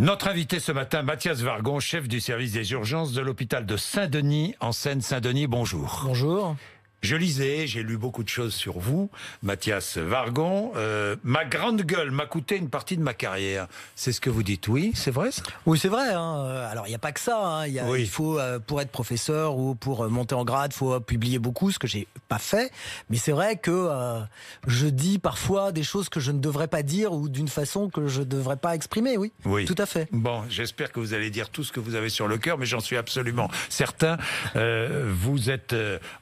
Notre invité ce matin, Mathias Vargon, chef du service des urgences de l'hôpital de Saint-Denis en Seine-Saint-Denis. Bonjour. Bonjour. Je lisais, j'ai lu beaucoup de choses sur vous, Mathias Vargon. Euh, ma grande gueule m'a coûté une partie de ma carrière. C'est ce que vous dites, oui C'est vrai ça Oui, c'est vrai. Hein. Alors, il n'y a pas que ça. Hein. Il faut, euh, pour être professeur ou pour euh, monter en grade, il faut publier beaucoup, ce que j'ai pas fait. Mais c'est vrai que je dis parfois des choses que je ne devrais pas dire ou d'une façon que je ne devrais pas exprimer, oui. Oui. Tout à fait. Bon, j'espère que vous allez dire tout ce que vous avez sur le cœur, mais j'en suis absolument certain. vous êtes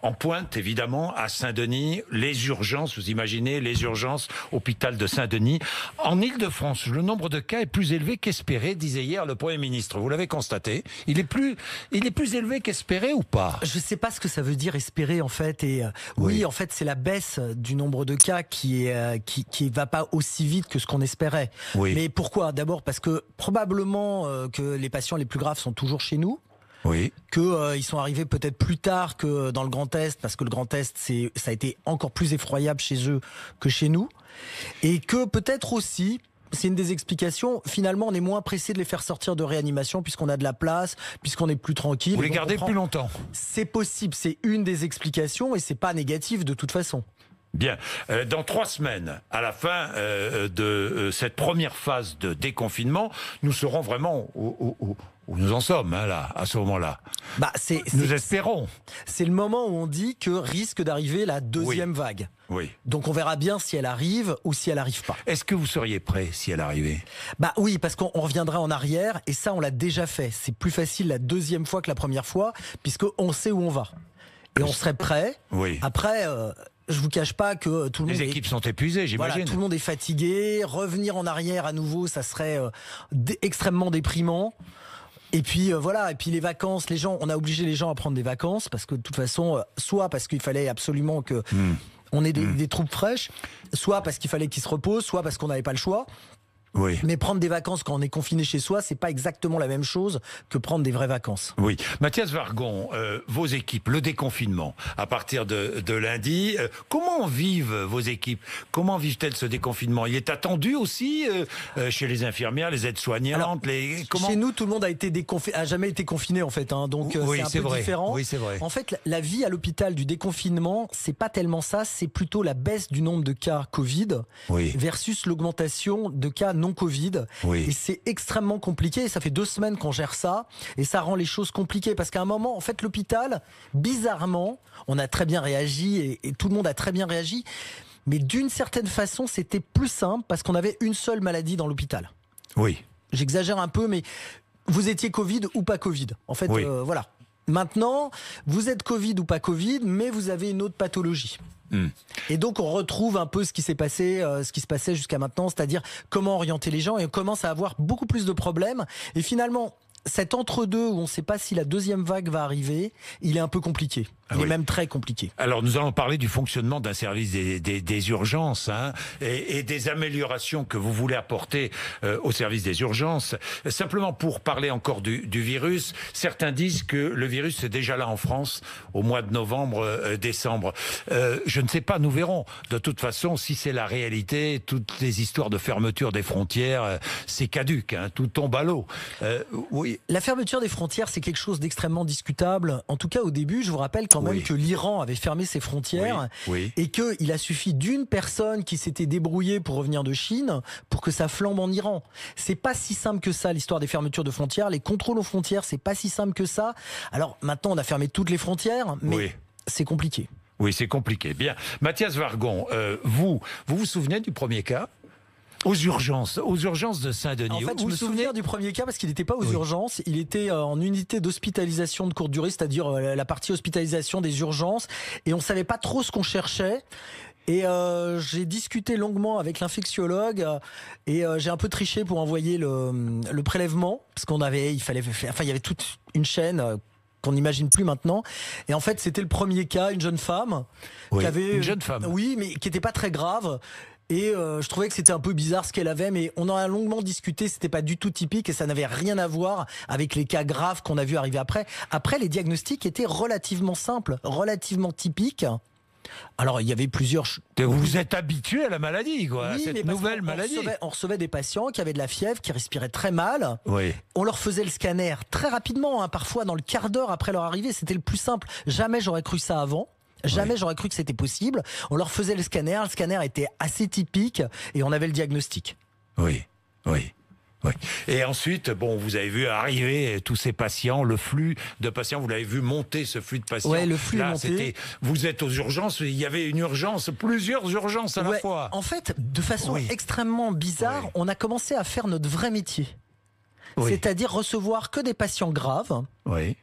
en pointe, évidemment évidemment, à Saint-Denis, les urgences, vous imaginez, les urgences, hôpital de Saint-Denis. En Ile-de-France, le nombre de cas est plus élevé qu'espéré, disait hier le Premier ministre. Vous l'avez constaté. Il est plus, il est plus élevé qu'espéré ou pas Je ne sais pas ce que ça veut dire espérer, en fait. Et euh, oui. en fait, c'est la baisse du nombre de cas qui ne euh, qui, va pas aussi vite que ce qu'on espérait. Mais pourquoi D'abord parce que probablement euh, que les patients les plus graves sont toujours chez nous oui. que euh, ils sont arrivés peut-être plus tard que euh, dans le Grand Est, parce que le Grand Est, c'est, ça a été encore plus effroyable chez eux que chez nous, et que peut-être aussi, c'est une des explications. Finalement, on est moins pressé de les faire sortir de réanimation puisqu'on a de la place, puisqu'on est plus tranquille. Vous les gardez plus longtemps. C'est possible, c'est une des explications et c'est pas négatif de toute façon. Bien. Euh, dans trois semaines, à la fin de cette première phase de déconfinement, nous serons vraiment au où nous en sommes hein, là, à ce moment-là. Bah, nous espérons. C'est le moment où on dit que risque d'arriver la deuxième vague. Oui. Donc on verra bien si elle arrive ou si elle n'arrive pas. Est-ce que vous seriez prêt si elle arrivait Bah oui, parce qu'on reviendra en arrière et ça on l'a déjà fait. C'est plus facile la deuxième fois que la première fois puisque on sait où on va et on serait prêt. Oui. Après. je euh, je vous cache pas que tout le monde. Les équipes sont épuisées, j'imagine. tout le monde est fatigué. Revenir en arrière à nouveau, ça serait euh, extrêmement déprimant. Et puis euh, voilà, et puis les vacances, les gens, on a obligé les gens à prendre des vacances parce que de toute façon, euh, soit parce qu'il fallait absolument que hmm. on ait hmm. des, troupes fraîches, soit parce qu'il fallait qu'ils se reposent, soit parce qu'on n'avait pas le choix. Mais prendre des vacances quand on est confiné chez soi, c'est pas exactement la même chose que prendre des vraies vacances. Oui. Mathias Vargon, euh, vos équipes, le déconfinement, à partir de, lundi, euh, comment vivent vos équipes Comment vivent-elles ce déconfinement Il est attendu aussi euh, chez les infirmières, les aides-soignantes, les... Comment... Chez nous, tout le monde a, été déconfi... a jamais été confiné, en fait. Hein, donc, c'est un peu différent. Oui, c'est vrai. En fait, la vie à l'hôpital du déconfinement, c'est pas tellement ça, c'est plutôt la baisse du nombre de cas Covid versus l'augmentation de cas non Covid. Et c'est extrêmement compliqué. Et ça fait deux semaines qu'on gère ça. Et ça rend les choses compliquées. Parce qu'à un moment, en fait, l'hôpital, bizarrement, on a très bien réagi et, tout le monde a très bien réagi. Mais d'une certaine façon, c'était plus simple parce qu'on avait une seule maladie dans l'hôpital. Oui. J'exagère un peu, mais vous étiez Covid ou pas Covid. En fait, euh, voilà. Maintenant, vous êtes Covid ou pas Covid, mais vous avez une autre pathologie. Hmm. Et donc on retrouve un peu ce qui s'est passé, euh, ce qui se passait jusqu'à maintenant, c'est-à-dire comment orienter les gens et on commence à avoir beaucoup plus de problèmes. Et finalement, cet entre-deux où on ne sait pas si la deuxième vague va arriver, il est un peu compliqué. Ah il est même très compliqué. Alors nous allons parler du fonctionnement d'un service des, urgences hein, et, des améliorations que vous voulez apporter euh, au service des urgences. Simplement pour parler encore du, virus, certains disent que le virus est déjà là en France au mois de novembre, euh, décembre. Euh, je ne sais pas, nous verrons. De toute façon, si c'est la réalité, toutes les histoires de fermeture des frontières, c'est caduque, hein, tout tombe à l'eau. oui, la fermeture des frontières, c'est quelque chose d'extrêmement discutable. En tout cas, au début, je vous rappelle quand même que l'Iran avait fermé ses frontières et qu'il a suffi d'une personne qui s'était débrouillée pour revenir de Chine pour que ça flambe en Iran. C'est pas si simple que ça, l'histoire des fermetures de frontières. Les contrôles aux frontières, c'est pas si simple que ça. Alors maintenant, on a fermé toutes les frontières, mais c'est compliqué. Oui, c'est compliqué. Bien. Mathias Vargon, euh, vous, vous vous souvenez du premier cas aux urgences, aux urgences de Saint-Denis. En fait, je me souviens du premier cas parce qu'il n'était pas aux urgences, il était euh, en unité d'hospitalisation de courte durée, c'est-à-dire euh, la partie hospitalisation des urgences, et on savait pas trop ce qu'on cherchait. Et euh, j'ai discuté longuement avec l'infectiologue et j'ai un peu triché pour envoyer le, prélèvement parce qu'on avait, il fallait, enfin, il y avait toute une chaîne qu'on n'imagine plus maintenant. Et en fait, c'était le premier cas, une jeune femme qui avait, une jeune femme, oui, mais qui n'était pas très grave et euh, je trouvais que c'était un peu bizarre ce qu'elle avait, mais on en a longuement discuté. C'était pas du tout typique et ça n'avait rien à voir avec les cas graves qu'on a vu arriver après. Après, les diagnostics étaient relativement simples, relativement typiques. Alors, il y avait plusieurs. Vous vous êtes habitué à la maladie, quoi, à cette nouvelle on maladie. on recevait des patients qui avaient de la fièvre, qui respiraient très mal. Oui. On leur faisait le scanner très rapidement, hein, parfois dans le quart d'heure après leur arrivée. C'était le plus simple. Jamais j'aurais cru ça avant. Jamais j'aurais cru que c'était possible. On leur faisait le scanner, le scanner était assez typique et on avait le diagnostic. Oui, oui. Oui. Et ensuite, bon, vous avez vu arriver tous ces patients, le flux de patients, vous l'avez vu monter ce flux de patients. Oui, le flux Là, vous êtes aux urgences, il y avait une urgence, plusieurs urgences à la fois. En fait, de façon extrêmement bizarre, on a commencé à faire notre vrai métier. c'est-à-dire recevoir que des patients graves, oui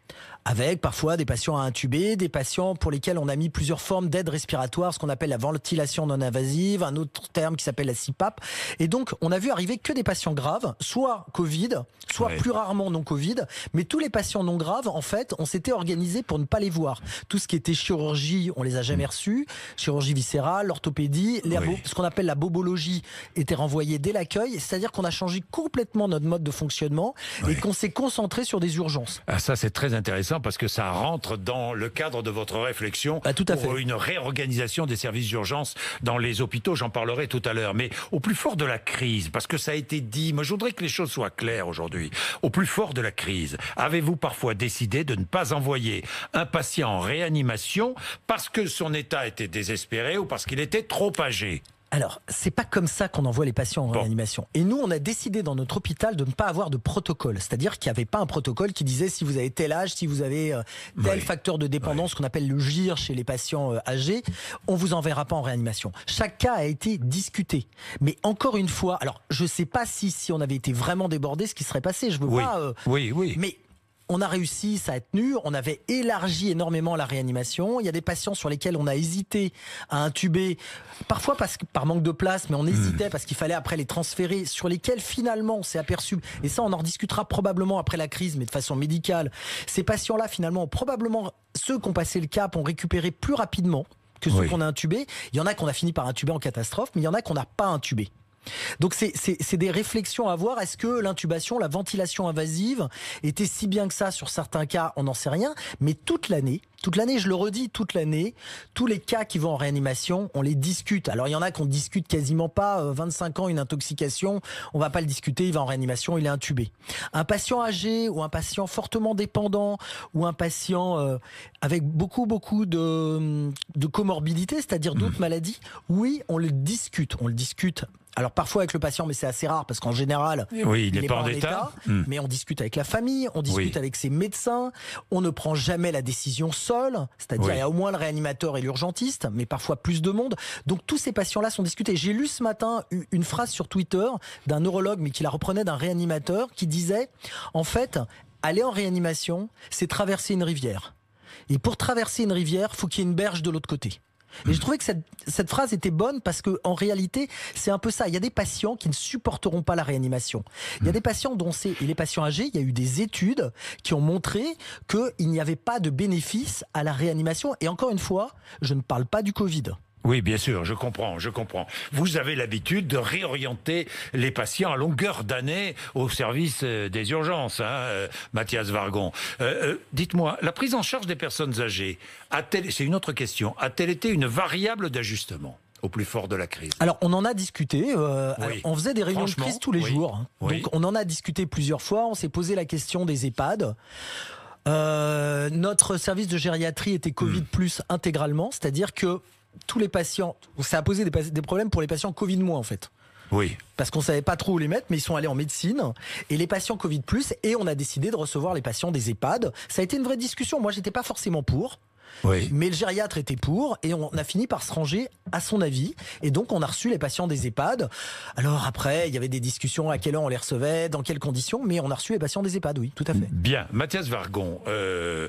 avec parfois des patients à intuber, des patients pour lesquels on a mis plusieurs formes d'aide respiratoire, ce qu'on appelle la ventilation non invasive, un autre terme qui s'appelle la CPAP. Et donc, on a vu arriver que des patients graves, soit Covid, soit plus rarement non Covid, mais tous les patients non graves, en fait, on s'était organisé pour ne pas les voir. Tout ce qui était chirurgie, on les a jamais mm. reçus, chirurgie viscérale, orthopédie, ce qu'on appelle la bobologie était renvoyé dès l'accueil, c'est-à-dire qu'on a changé complètement notre mode de fonctionnement et qu'on s'est concentré sur des urgences. Ah, ça, c'est très intéressant parce que ça rentre dans le cadre de votre réflexion bah, tout à pour fait. une réorganisation des services d'urgence dans les hôpitaux. J'en parlerai tout à l'heure. Mais au plus fort de la crise, parce que ça a été dit, moi je voudrais que les choses soient claires aujourd'hui. Au plus fort de la crise, avez-vous parfois décidé de ne pas envoyer un patient en réanimation parce que son état était désespéré ou parce qu'il était trop âgé alors, c'est pas comme ça qu'on envoie les patients en réanimation. Et nous, on a décidé dans notre hôpital de ne pas avoir de protocole. C'est-à-dire qu'il n'y avait pas un protocole qui disait si vous avez tel âge, si vous avez euh, tel facteur de dépendance, qu'on appelle le GIR chez les patients euh, âgés, on vous enverra pas en réanimation. Chaque cas a été discuté. Mais encore une fois, alors, je sais pas si, si on avait été vraiment débordé, ce qui serait passé. Je veux pas. Euh, oui, oui. Mais on a réussi, ça a tenu. On avait élargi énormément la réanimation. Il y a des patients sur lesquels on a hésité à intuber, parfois parce que, par manque de place, mais on hésitait hmm. parce qu'il fallait après les transférer, sur lesquels finalement on s'est aperçu, et ça on en discutera probablement après la crise, mais de façon médicale, ces patients-là finalement probablement, ceux qui ont passé le cap, ont récupéré plus rapidement que ceux qu'on a intubés. Il y en a qu'on a fini par intuber en catastrophe, mais il y en a qu'on n'a pas intubé. Donc c'est des réflexions à avoir. Est-ce que l'intubation, la ventilation invasive était si bien que ça sur certains cas On n'en sait rien. Mais toute l'année, toute l'année, je le redis, toute l'année, tous les cas qui vont en réanimation, on les discute. Alors il y en a qu'on discute quasiment pas. 25 euh, ans, une intoxication, on va pas le discuter. Il va en réanimation, il est intubé. Un patient âgé ou un patient fortement dépendant ou un patient euh, avec beaucoup beaucoup de, de comorbidité, c'est-à-dire d'autres mmh. maladies, oui, on le discute. On le discute alors parfois avec le patient, mais c'est assez rare parce qu'en général, il n'est pas, en état. Hmm. Mais on discute avec la famille, on discute avec ses médecins. On ne prend jamais la décision seul, c'est-à-dire il y a au moins le réanimateur et l'urgentiste, mais parfois plus de monde. Donc tous ces patients-là sont discutés. J'ai lu ce matin une phrase sur Twitter d'un neurologue, mais qui la reprenait d'un réanimateur, qui disait en fait, aller en réanimation, c'est traverser une rivière. Et pour traverser une rivière, faut qu'il y ait une berge de l'autre côté. Et je trouvais que cette, phrase était bonne parce que en réalité, c'est un peu ça. Il y a des patients qui ne supporteront pas la réanimation. Il y a mm. des patients dont c'est et les patients âgés. Il y a eu des études qui ont montré qu'il n'y avait pas de bénéfice à la réanimation. Et encore une fois, je ne parle pas du Covid. Oui, bien sûr, je comprends, je comprends. Vous avez l'habitude de réorienter les patients à longueur d'année au service euh, des urgences, hein, euh, Mathias Vargon. Euh, dites-moi, la prise en charge des personnes âgées, c'est une autre question, a-t-elle été une variable d'ajustement au plus fort de la crise Alors, on en a discuté. On faisait des réunions de crise tous les jours. Donc, on en a discuté plusieurs fois. On s'est posé la question des EHPAD. notre service de gériatrie était Covid hmm. plus intégralement, c'est-à-dire que tous les patients, ça a posé des, problèmes pour les patients Covid moins en fait. Oui. Parce qu'on savait pas trop où les mettre, mais ils sont allés en médecine et les patients Covid plus et on a décidé de recevoir les patients des EHPAD. Ça a été une vraie discussion. Moi, j'étais pas forcément pour. Oui. Mais le gériatre était pour et on a fini par se ranger à son avis. Et donc, on a reçu les patients des EHPAD. Alors après, il y avait des discussions à quel an on les recevait, dans quelles conditions, mais on a reçu les patients des EHPAD, oui, tout à fait. Bien. Mathias Vargon, euh,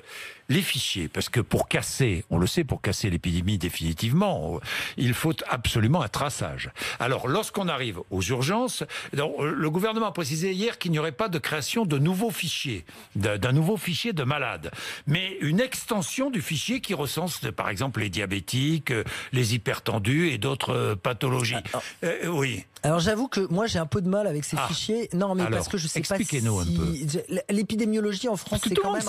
les fichiers, parce que pour casser, on le sait, pour casser l'épidémie définitivement, il faut absolument un traçage. Alors, lorsqu'on arrive aux urgences, euh, le gouvernement a précisé hier qu'il n'y aurait pas de création de nouveaux fichiers, d'un nouveau fichier de malades, mais une extension du fichier qui recense, par exemple, les diabétiques, euh, les hypertendus et d'autres euh, pathologies. Alors, ah, ah. euh, oui. Alors j'avoue que moi j'ai un peu de mal avec ces ah. fichiers. Non, mais parce que je sais pas si l'épidémiologie en France c'est quand même.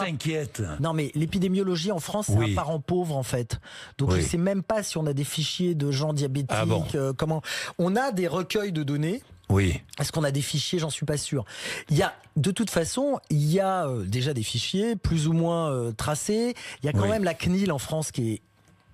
Non, mais l'épidémiologie en France c'est un parent pauvre en fait. Donc je sais même pas si on a des fichiers de gens diabétiques. comment On a des recueils de données. Oui. Est-ce qu'on a des fichiers J'en suis pas sûr. Il y a, de toute façon, il y a euh, déjà des fichiers plus ou moins euh, tracés. Il y a quand même la CNIL en France qui est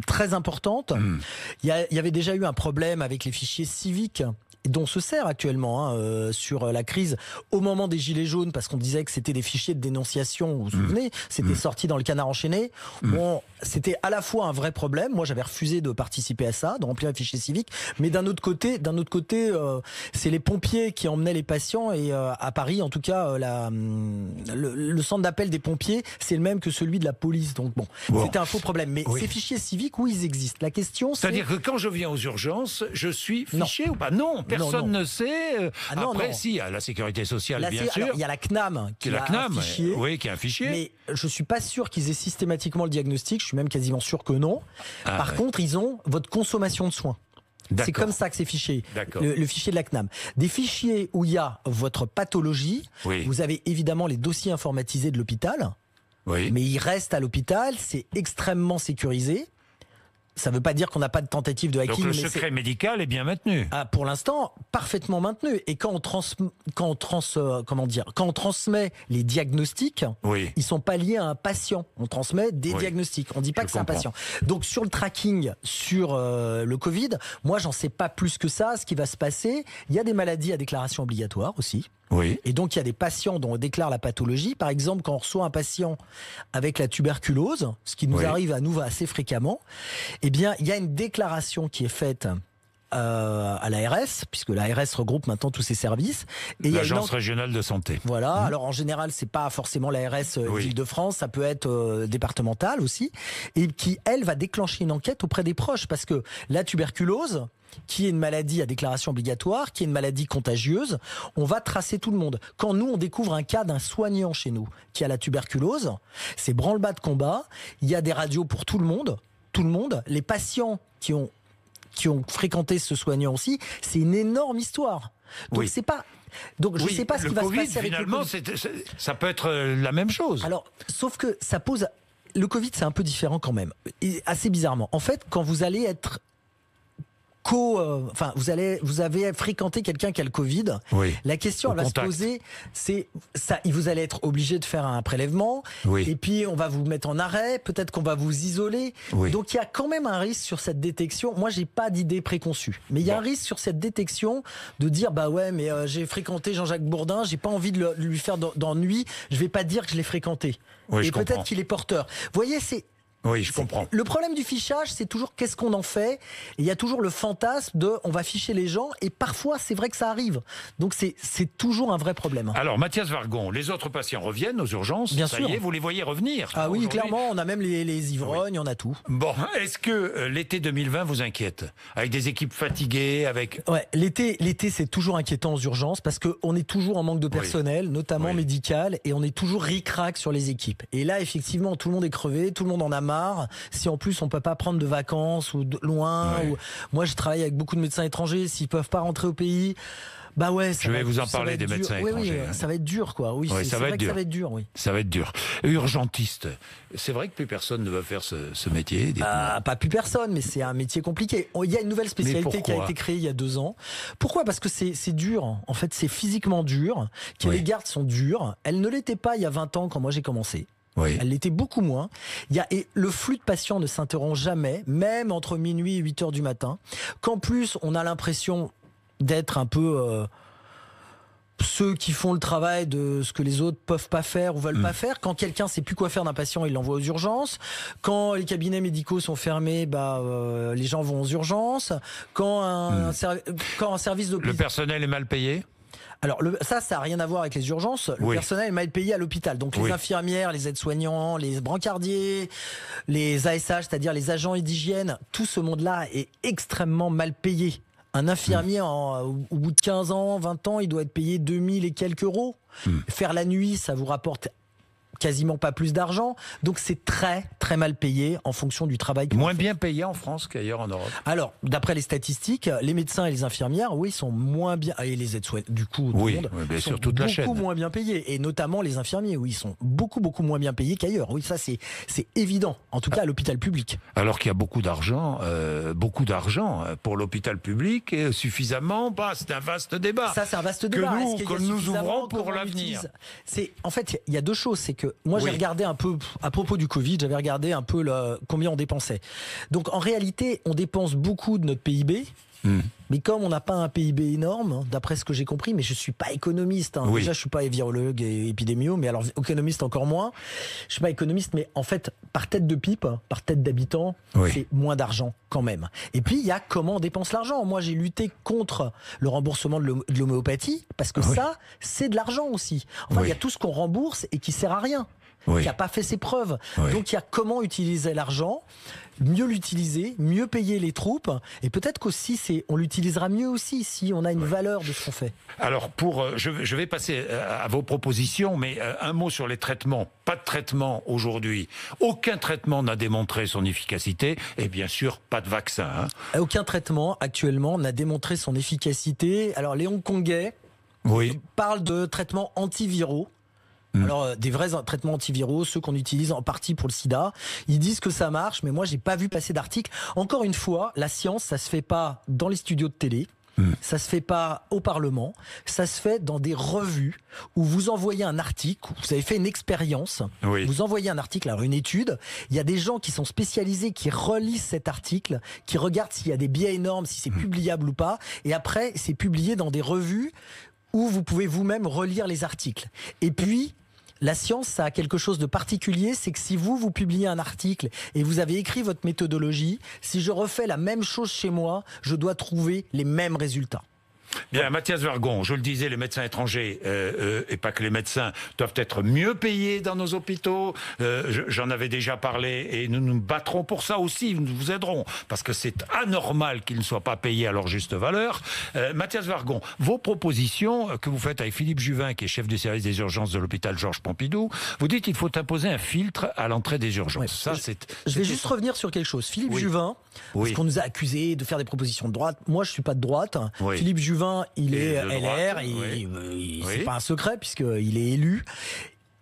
très importante. Hmm. il y avait déjà eu un problème avec les fichiers civiques dont se sert actuellement hein, euh, sur la crise au moment des gilets jaunes, parce qu'on disait que c'était des fichiers de dénonciation, vous vous mmh. souvenez, c'était mmh. sorti dans le canard enchaîné. Mmh. Bon, c'était à la fois un vrai problème. Moi, j'avais refusé de participer à ça, de remplir un fichier civique, mais d'un autre côté, d'un autre côté, euh, c'est les pompiers qui emmenaient les patients et euh, à Paris, en tout cas, la, mm, le, centre d'appel des pompiers, c'est le même que celui de la police. Donc bon, c'était un faux problème. Mais ces fichiers civiques, oui, ils existent. La question, c'est-à-dire que quand je viens aux urgences, je suis fiché ou pas Non personne ne sait. Euh, ah après, si, il y a la sécurité sociale, bien sûr. il y a la CNAM qui, la un fichier. Mais je suis pas sûr qu'ils aient systématiquement le diagnostic. Je suis même quasiment sûr que non. Ah, Par contre, ils ont votre consommation de soins. C'est comme ça que c'est fiché, le, fichier de la CNAM. Des fichiers où il y a votre pathologie, vous avez évidemment les dossiers informatisés de l'hôpital, mais ils restent à l'hôpital, c'est extrêmement sécurisé. Ça ne veut pas dire qu'on n'a pas de tentative de hacking. Donc le secret médical est bien maintenu. Ah, pour l'instant, parfaitement maintenu. Et quand on, quand on trans... Euh, comment dire, quand on transmet les diagnostics, oui. ils sont pas liés à un patient. On transmet des diagnostics. On ne dit pas que c'est un patient. Donc sur le tracking, sur euh, le Covid, moi j'en sais pas plus que ça. Ce qui va se passer, il y a des maladies à déclaration obligatoire aussi. Et donc, il y a des patients dont on déclare la pathologie. Par exemple, quand on reçoit un patient avec la tuberculose, ce qui nous arrive à nous assez fréquemment, eh bien, il y a une déclaration qui est faite euh, à l'ARS, puisque l'ARS regroupe maintenant tous ses services. L'agence régionale de santé. Voilà. Mmh. Alors en général, c'est pas forcément l'ARS euh, oui. Île-de-France, ça peut être euh, départemental aussi, et qui elle va déclencher une enquête auprès des proches, parce que la tuberculose qui est une maladie à déclaration obligatoire, qui est une maladie contagieuse, on va tracer tout le monde. Quand nous, on découvre un cas d'un soignant chez nous qui a la tuberculose, c'est branle-bas de combat, il y a des radios pour tout le monde, tout le monde, les patients qui ont qui ont fréquenté ce soignant aussi, c'est une énorme histoire. Donc c'est pas. Donc je ne sais pas ce qui va se passer avec finalement, le ça peut être euh, la même chose. Alors, sauf que ça pose le Covid, c'est un peu différent quand même, et assez bizarrement. En fait, quand vous allez être co, euh, enfin, vous allez, vous avez fréquenté quelqu'un qui a le Covid. Oui. La question va se poser, c'est ça, vous allez être obligé de faire un prélèvement. Et puis, on va vous mettre en arrêt. Peut-être qu'on va vous isoler. Oui. Donc, il y a quand même un risque sur cette détection. Moi, j'ai pas d'idée préconçue, mais il y a un risque sur cette détection de dire, bah ouais, mais euh, j'ai fréquenté Jean-Jacques Bourdin. J'ai pas envie de, lui faire d'ennui. Je vais pas dire que je l'ai fréquenté. et peut-être qu'il est porteur. voyez, c'est oui, je comprends. Le problème du fichage, c'est toujours qu'est-ce qu'on en fait. Il y a toujours le fantasme de on va ficher les gens et parfois c'est vrai que ça arrive. Donc c'est toujours un vrai problème. Alors Mathias Vargon, les autres patients reviennent aux urgences. Bien ça sûr. Y est, vous les voyez revenir. Ah oui, clairement, on a même les, ivrognes, on a tout. Bon, est-ce que euh, l'été 2020 vous inquiète Avec des équipes fatiguées, avec. Ouais, l'été, l'été, c'est toujours inquiétant aux urgences parce qu'on est toujours en manque de personnel, notamment médical, et on est toujours ric sur les équipes. Et là, effectivement, tout le monde est crevé, tout le monde en a marre si en plus on peut pas prendre de vacances ou de loin. Moi, je travaille avec beaucoup de médecins étrangers. S'ils peuvent pas rentrer au pays, bah ouais. je vais vous en parler des médecins étrangers. Hein. Ça va être dur, quoi. Oui, ça, va être dur. ça va dur. Ça va être dur. Urgentiste. C'est vrai que plus personne ne va faire ce, métier. Ah, pas plus personne, mais c'est un métier compliqué. Il y a une nouvelle spécialité qui a été créée il y a deux ans. Pourquoi Parce que c'est dur. En fait, c'est physiquement dur. les gardes sont dures. Elles ne l'étaient pas il y a 20 ans quand moi j'ai commencé. Elle l'était beaucoup moins. Il y et le flux de patients ne s'interrompt jamais, même entre minuit et 8 h du matin. Qu'en plus, on a l'impression d'être un peu. Euh, ceux qui font le travail de ce que les autres peuvent pas faire ou veulent mm. pas faire. Quand quelqu'un sait plus quoi faire d'un patient, il l'envoie aux urgences. Quand les cabinets médicaux sont fermés, bah euh, les gens vont aux urgences. Quand un, mm. quand un service de le personnel est mal payé. Alors ça, ça n'a rien à voir avec les urgences. Le personnel est mal payé à l'hôpital. Donc les infirmières, les aides-soignants, les brancardiers, les ASH, c'est-à-dire les agents d'hygiène, tout ce monde-là est extrêmement mal payé. Un infirmier, hmm. au bout de 15 ans, 20 ans, il doit être payé 2000 et quelques euros. Hmm. Faire la nuit, ça vous rapporte quasiment pas plus d'argent. Donc c'est très très mal payé en fonction du travail. Moins bien payé en France qu'ailleurs en Europe. Alors d'après les statistiques, les médecins et les infirmières, oui, sont moins bien et les aides du coup tout le monde, sont toute beaucoup la chaîne. moins bien payés et notamment les infirmiers, oui, ils sont beaucoup beaucoup moins bien payés qu'ailleurs. Oui, ça c'est c'est évident. En tout ah. cas à l'hôpital public. Alors qu'il y a beaucoup d'argent, euh, beaucoup d'argent euh, pour l'hôpital public et suffisamment. Bah, c'est un vaste débat. Ça c'est un vaste débat. Que nous, nous ouvrons pour l'avenir. C'est en fait il y a deux choses, c'est que moi j'ai regardé un peu à propos du Covid, j'avais regardé un peu combien on dépensait. Donc en réalité, on dépense beaucoup de notre PIB Hmm. Mais comme on n'a pas un PIB énorme, hein, d'après ce que j'ai compris, mais je ne suis pas économiste. Hein. Déjà, je suis pas virologue et épidémio, mais alors économiste encore moins. Je ne suis pas économiste, mais en fait, par tête de pipe, hein, par tête d'habitant, c'est moins d'argent quand même. Et puis, il y a comment on dépense l'argent. Moi, j'ai lutté contre le remboursement de l'homéopathie parce que ça, c'est de l'argent aussi. Enfin, il y a tout ce qu'on rembourse et qui sert à rien qui n'a pas fait ses preuves. Donc il y a comment utiliser l'argent, mieux l'utiliser, mieux payer les troupes, et peut-être qu'aussi c'est, on l'utilisera mieux aussi si on a une valeur de ce qu'on fait. Alors pour, euh, je, vais passer euh, à vos propositions, mais euh, un mot sur les traitements. Pas de traitement aujourd'hui. Aucun traitement n'a démontré son efficacité, et bien sûr pas de vaccin. Hein. Aucun traitement actuellement n'a démontré son efficacité. Alors les Hongkongais oui. parlent de traitements antiviraux. Mm. Alors, euh, des vrais traitements antiviraux, ceux qu'on utilise en partie pour le sida, ils disent que ça marche, mais moi, j'ai pas vu passer d'article. Encore une fois, la science, ça se fait pas dans les studios de télé. Mm. Ça se fait pas au Parlement, ça se fait dans des revues où vous envoyez un article, où vous avez fait une expérience, vous envoyez un article, alors une étude, il y a des gens qui sont spécialisés, qui relisent cet article, qui regardent s'il y a des biais énormes, si c'est mm. publiable ou pas, et après c'est publié dans des revues où vous pouvez vous-même relire les articles. Et puis, la science, ça a quelque chose de particulier, c'est que si vous, vous publiez un article et vous avez écrit votre méthodologie, si je refais la même chose chez moi, je dois trouver les mêmes résultats. Bien, Mathias Vargon, je le disais, les médecins étrangers, euh, euh, et pas que les médecins, doivent être mieux payés dans nos hôpitaux. Euh, j'en avais déjà parlé et nous nous battrons pour ça aussi, nous vous aiderons, parce que c'est anormal qu'ils ne soient pas payés à leur juste valeur. Euh, Mathias Vargon, vos propositions que vous faites avec Philippe Juvin, qui est chef du service des urgences de l'hôpital Georges Pompidou, vous dites qu'il faut imposer un filtre à l'entrée des urgences. ça, c'est. Je vais juste revenir sur quelque chose. Philippe Juvin parce qu'on nous a accusés de faire des propositions de droite. Moi, je suis pas de droite. Philippe Juvin, il est LR. C'est pas un secret puisqu'il est élu.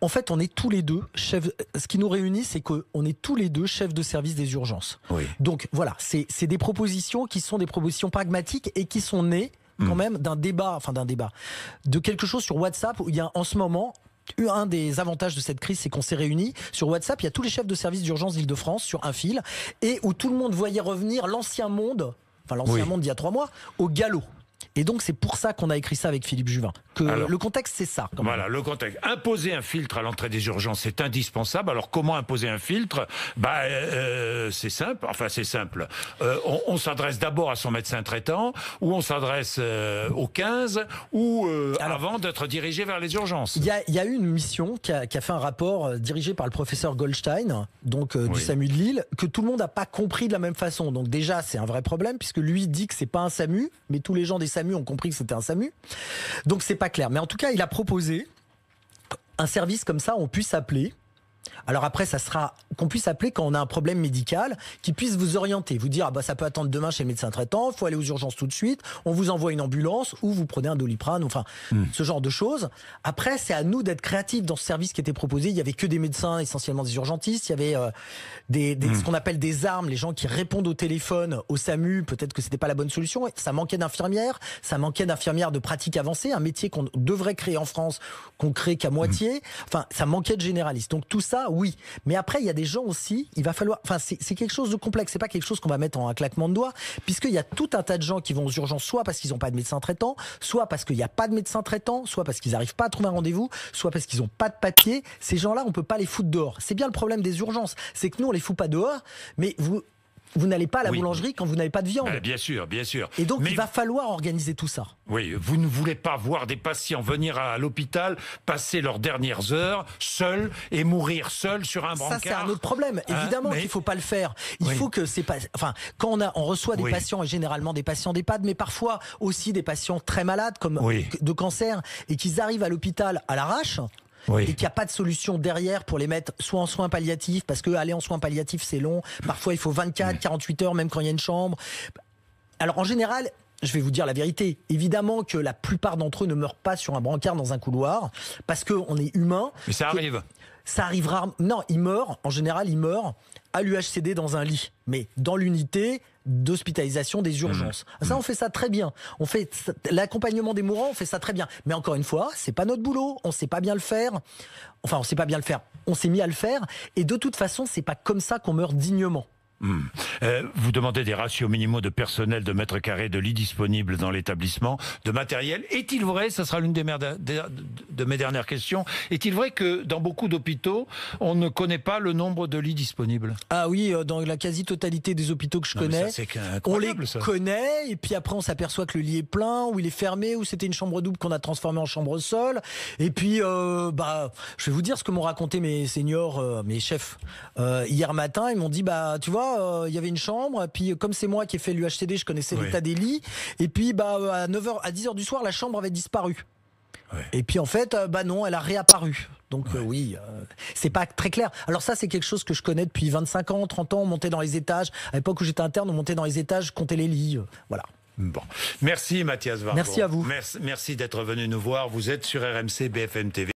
En fait, on est tous les deux chefs. Ce qui nous réunit, c'est qu'on est tous les deux chefs de service des urgences. Donc voilà, c'est des propositions qui sont des propositions pragmatiques et qui sont nées quand mm. même d'un débat, enfin d'un débat, de quelque chose sur WhatsApp où il y a en ce moment un des avantages de cette crise, c'est qu'on s'est réunis sur WhatsApp. Il y a tous les chefs de service d'urgence d'Île-de-France sur un fil et où tout le monde voyait revenir l'ancien monde, enfin l'ancien monde d'il y a trois mois, au galop. Et donc, c'est pour ça qu'on a écrit ça avec Philippe Juvin. Que le contexte, c'est ça. Voilà, le contexte. Imposer un filtre à l'entrée des urgences, c'est indispensable. Alors, comment imposer un filtre bah, euh, C'est simple. Enfin, c'est simple. Euh, on, s'adresse d'abord à son médecin traitant, ou on s'adresse euh, au 15, ou avant d'être dirigé vers les urgences. Il y, y a, une mission qui a, fait un rapport dirigé par le professeur Goldstein, donc du SAMU de Lille, que tout le monde n'a pas compris de la même façon. Donc, déjà, c'est un vrai problème, puisque lui dit que c'est pas un SAMU, mais tous les gens des SAMU ont compris que c'était un SAMU. Donc c'est pas clair. Mais en tout cas, il a proposé un service comme ça, on puisse appeler alors après, ça sera qu'on puisse appeler quand on a un problème médical, qui puisse vous orienter, vous dire ah bah ça peut attendre demain chez le médecin traitant, faut aller aux urgences tout de suite, on vous envoie une ambulance ou vous prenez un doliprane, enfin hmm. ce genre de choses. Après, c'est à nous d'être créatifs dans ce service qui était proposé. Il y avait que des médecins, essentiellement des urgentistes. Il y avait euh, des, hmm. ce qu'on appelle des armes, les gens qui répondent au téléphone, au SAMU. Peut-être que n'était pas la bonne solution. Ça manquait d'infirmières, ça manquait d'infirmières de pratique avancée, un métier qu'on devrait créer en France, qu'on crée qu'à moitié. Hmm. Enfin, ça manquait de généralistes. Donc tout ça oui. Mais après, il y a des gens aussi, il va falloir. Enfin, c'est quelque chose de complexe. C'est pas quelque chose qu'on va mettre en un claquement de doigts, puisqu'il y a tout un tas de gens qui vont aux urgences, soit parce qu'ils n'ont pas de médecin traitant, soit parce qu'il n'y a pas de médecin traitant, soit parce qu'ils n'arrivent pas à trouver un rendez-vous, soit parce qu'ils n'ont pas de papier. Ces gens-là, on peut pas les foutre dehors. C'est bien le problème des urgences. C'est que nous, on les fout pas dehors, mais vous, vous n'allez pas à la boulangerie quand vous n'avez pas de viande. Bah, bien sûr, bien sûr. Et donc, il va falloir organiser tout ça. Oui, vous ne voulez pas voir des patients venir à l'hôpital, passer leurs dernières heures seuls et mourir seuls sur un brancard. Ça, c'est un autre problème. Hein, Évidemment il qu'il ne faut pas le faire. Il faut que c'est pas. Enfin, quand on, reçoit des patients, et généralement des patients d'EHPAD, mais parfois aussi des patients très malades, comme de cancer, et qu'ils arrivent à l'hôpital à l'arrache, et qu'il n'y a pas de solution derrière pour les mettre soit en soins palliatifs, parce que aller en soins palliatifs, c'est long. Parfois, il faut 24, 48 heures, même quand il y a une chambre. Alors en général, je vais vous dire la vérité. Évidemment que la plupart d'entre eux ne meurent pas sur un brancard dans un couloir, parce qu'on est humain. Mais ça arrive. Ça arrivera. Non, ils meurent, en général, ils meurent à l'UHCD dans un lit, mais dans l'unité d'hospitalisation des hmm. urgences. Ah, ça, hmm. on fait ça très bien. On fait l'accompagnement des mourants, on fait ça très bien. Mais encore une fois, c'est pas notre boulot. On sait pas bien le faire. Enfin, on sait pas bien le faire. On s'est mis à le faire. Et de toute façon, c'est pas comme ça qu'on meurt dignement. Hmm. Euh, vous demandez des ratios minimaux de personnel, de mètres carrés, de lits disponibles dans l'établissement, de matériel. Est-il vrai, ça sera l'une des de mes dernières questions, est-il vrai que dans beaucoup d'hôpitaux, on ne connaît pas le nombre de lits disponibles Ah oui, euh, dans la quasi-totalité des hôpitaux que je connais, on les connaît, et puis après on s'aperçoit que le lit est plein, ou il est fermé, ou c'était une chambre double qu'on a transformée en chambre seule. Et puis, euh, bah, je vais vous dire ce que m'ont raconté mes seniors, mes chefs, hier matin. Ils m'ont dit, bah, tu vois, euh, il y avait une chambre. Et puis, euh, comme c'est moi qui ai fait l'UHTD, je connaissais l'état des lits. Et puis, bah, euh, à 9h, à 10h du soir, la chambre avait disparu. Et puis en fait, bah non, elle a réapparu. Donc oui, c'est pas très clair. Alors ça, c'est quelque chose que je connais depuis 25 ans, 30 ans. On montait dans les étages. À l'époque où j'étais interne, on montait dans les étages, comptait les lits. voilà. Bon. Merci Mathias Varro. Merci à vous. merci d'être venu nous voir. Vous êtes sur RMC BFM TV.